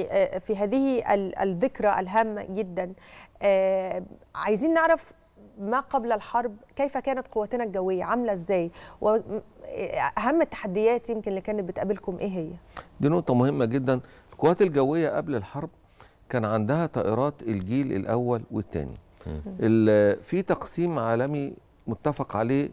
آه، في هذه الذكرى الهامة جدا آه، عايزين نعرف ما قبل الحرب كيف كانت قواتنا الجوية عاملة ازاي وأهم آه، التحديات يمكن اللي كانت بتقابلكم ايه هي دي نقطة مهمة جدا القوات الجوية قبل الحرب كان عندها طائرات الجيل الأول والثاني في تقسيم عالمي متفق عليه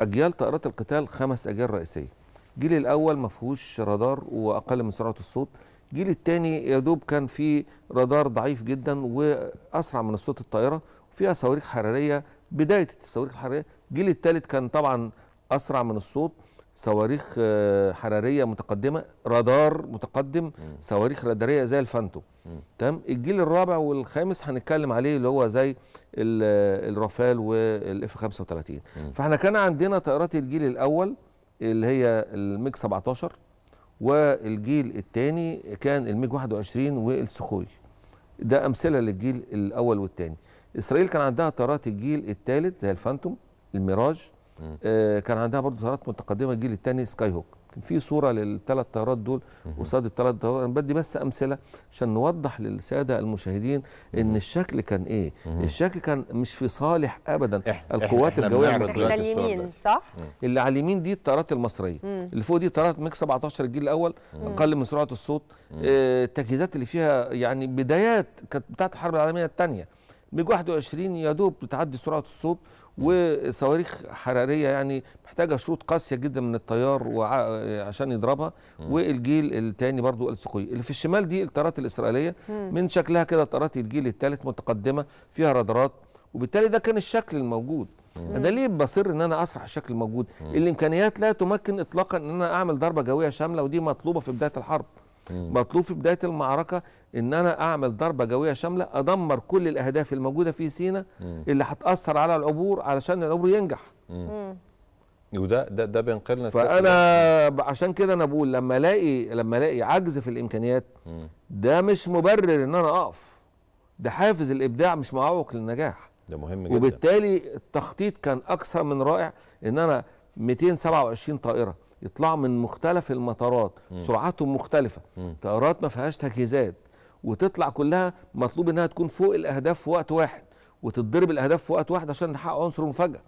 أجيال طائرات القتال خمس أجيال رئيسية الجيل الأول ما فيهوش رادار وأقل من سرعة الصوت الجيل الثاني يا دوب كان في رادار ضعيف جدا واسرع من الصوت الطائره وفيها صواريخ حراريه بدايه الصواريخ الحراريه الجيل الثالث كان طبعا اسرع من الصوت صواريخ آه، حراريه متقدمه رادار متقدم صواريخ راداريه زي الفانتو تمام الجيل الرابع والخامس هنتكلم عليه اللي هو زي آه، الرافال والاف 35 فاحنا كان عندنا طائرات الجيل الاول اللي هي الميك 17 والجيل الثاني كان الميج 21 والسخوي ده امثله للجيل الاول والثاني اسرائيل كان عندها طيارات الجيل الثالث زي الفانتوم الميراج آه كان عندها برضه طيارات متقدمه الجيل الثاني سكاي هوك في صوره للثلاث طيارات دول قصاد الثلاث طيارات انا بدي بس امثله عشان نوضح للساده المشاهدين ان الشكل كان ايه الشكل كان مش في صالح ابدا القوات إحنا الجويه المصريه اليمين صح اللي على اليمين دي الطيارات المصريه اللي فوق دي طيارات ميك 17 الجيل الاول اقل من سرعه الصوت آه، التجهيزات اللي فيها يعني بدايات كانت بتاعه الحرب العالميه الثانيه ميج 21 يا دوب بتعدي سرعه الصوت وصواريخ حراريه يعني محتاجه شروط قاسيه جدا من الطيار وع... عشان يضربها مم. والجيل الثاني برضو السقوي اللي في الشمال دي الطيارات الاسرائيليه مم. من شكلها كده طيارات الجيل الثالث متقدمه فيها رادارات وبالتالي ده كان الشكل الموجود مم. ده ليه بصر ان انا اسرح الشكل الموجود مم. الامكانيات لا تمكن اطلاقا ان انا اعمل ضربه جويه شامله ودي مطلوبه في بدايه الحرب مم. مطلوب في بدايه المعركه ان انا اعمل ضربه جويه شامله ادمر كل الاهداف الموجوده في سينا اللي هتاثر على العبور علشان العبور ينجح مم. وده ده ده بينقلنا فانا عشان كده انا بقول لما الاقي لما الاقي عجز في الامكانيات ده مش مبرر ان انا اقف ده حافز الابداع مش معوق للنجاح ده مهم جدا وبالتالي التخطيط كان اكثر من رائع ان انا 227 طائره يطلعوا من مختلف المطارات سرعاتهم مختلفه طائرات ما فيهاش تجهيزات وتطلع كلها مطلوب انها تكون فوق الاهداف في وقت واحد وتتضرب الاهداف في وقت واحد عشان نحقق عنصر مفاجاه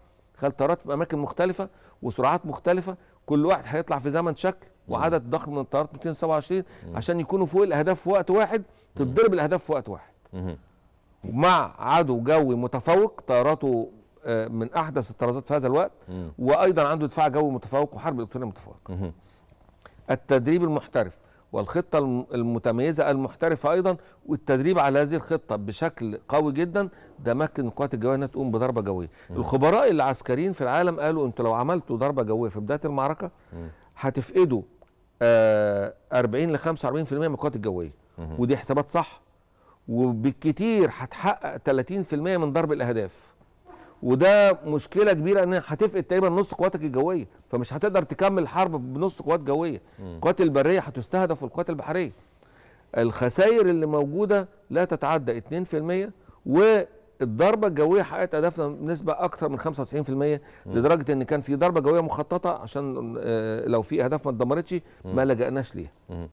طيارات في اماكن مختلفه وسرعات مختلفه كل واحد هيطلع في زمن شكل وعدد ضخم من الطيارات 227 عشان يكونوا فوق الاهداف في وقت واحد تتضرب الاهداف في وقت واحد مع عدو جوي متفوق طياراته آه، من احدث الطرازات في هذا الوقت وايضا عنده دفاع جوي متفوق وحرب الكترونيه متفوقه التدريب المحترف والخطة المتميزة المحترفة أيضا والتدريب على هذه الخطة بشكل قوي جدا ده مكن القوات الجوية أنها تقوم بضربة جوية م. الخبراء العسكريين في العالم قالوا أنتوا لو عملتوا ضربة جوية في بداية المعركة هتفقدوا آه 40 ل 45% من القوات الجوية م. ودي حسابات صح وبالكتير هتحقق 30% من ضرب الأهداف وده مشكله كبيره ان هتفقد تقريبا نص قواتك الجويه فمش هتقدر تكمل الحرب بنص قوات جويه القوات البريه هتستهدف والقوات البحريه الخسائر اللي موجوده لا تتعدى 2% والضربه الجويه حققت اهدافنا بنسبه اكثر من 95% لدرجه ان كان في ضربه جويه مخططه عشان آه، لو في اهداف ما اتدمرتش ما لجأناش ليها